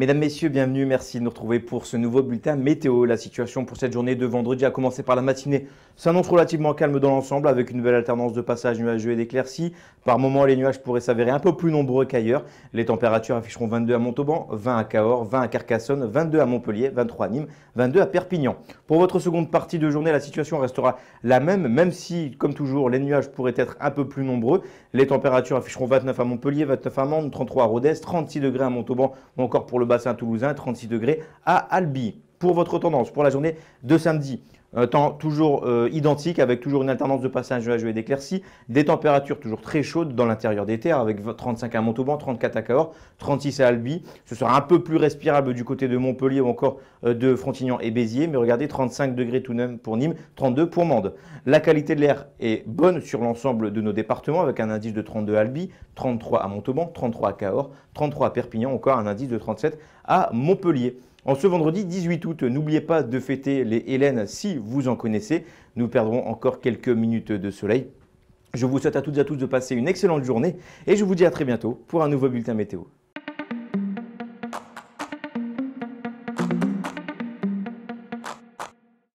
Mesdames, Messieurs, bienvenue. Merci de nous retrouver pour ce nouveau bulletin météo. La situation pour cette journée de vendredi, a commencé par la matinée, s'annonce relativement calme dans l'ensemble avec une nouvelle alternance de passages nuageux et d'éclaircies. Par moments, les nuages pourraient s'avérer un peu plus nombreux qu'ailleurs. Les températures afficheront 22 à Montauban, 20 à Cahors, 20 à Carcassonne, 22 à Montpellier, 23 à Nîmes, 22 à Perpignan. Pour votre seconde partie de journée, la situation restera la même, même si, comme toujours, les nuages pourraient être un peu plus nombreux. Les températures afficheront 29 à Montpellier, 29 à Mende, 33 à Rodez, 36 degrés à Montauban ou encore pour le bassin toulousain, 36 degrés à Albi. Pour votre tendance, pour la journée de samedi, temps toujours euh, identique avec toujours une alternance de passage nuageux et d'éclaircies, des températures toujours très chaudes dans l'intérieur des terres avec 35 à Montauban, 34 à Cahors, 36 à Albi. Ce sera un peu plus respirable du côté de Montpellier ou encore euh, de Frontignan et Béziers, mais regardez 35 degrés tout de même pour Nîmes, 32 pour Mende. La qualité de l'air est bonne sur l'ensemble de nos départements avec un indice de 32 à Albi, 33 à Montauban, 33 à Cahors, 33 à Perpignan, encore un indice de 37 à Montpellier. En ce vendredi 18 août, n'oubliez pas de fêter les Hélènes si vous en connaissez. Nous perdrons encore quelques minutes de soleil. Je vous souhaite à toutes et à tous de passer une excellente journée et je vous dis à très bientôt pour un nouveau bulletin météo.